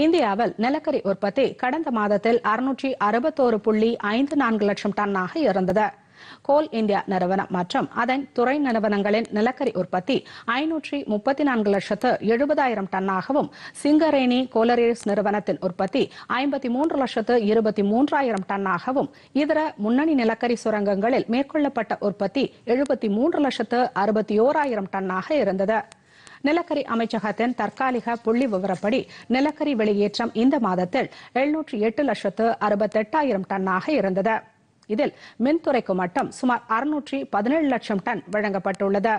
இந்தியாவில் நிலக்கரி உற்பத்தி கடந்த மாதத்தில் அறுநூற்றி அறுபத்தோரு புள்ளி ஐந்து நான்கு லட்சம் டன்னாக இருந்தது கோல் இந்தியா நிறுவனம் மற்றும் அதன் துறை நிறுவனங்களின் நிலக்கரி உற்பத்தி ஐநூற்றி முப்பத்தி நான்கு லட்சத்து எழுபதாயிரம் டன்னாகவும் சிங்கரேணி கோலரேஸ் நிறுவனத்தின் உற்பத்தி ஐம்பத்தி மூன்று லட்சத்து இருபத்தி மூன்றாயிரம் டன்னாகவும் இதர முன்னணி நிலக்கரி சுரங்கங்களில் மேற்கொள்ளப்பட்ட உற்பத்தி எழுபத்தி மூன்று லட்சத்து அறுபத்தி ஓராயிரம் டன்னாக இருந்தது நிலக்கரி அமைச்சகத்தின் தற்காலிக புள்ளி விவரப்படி நிலக்கரி வெளியேற்றம் இந்த மாதத்தில் எழுநூற்றி எட்டு லட்சத்து அறுபத்தெட்டாயிரம் டன்னாக இருந்தது இதில் மின்துறைக்கு மட்டும் சுமார் அறுநூற்றி பதினேழு லட்சம் டன் வழங்கப்பட்டுள்ளது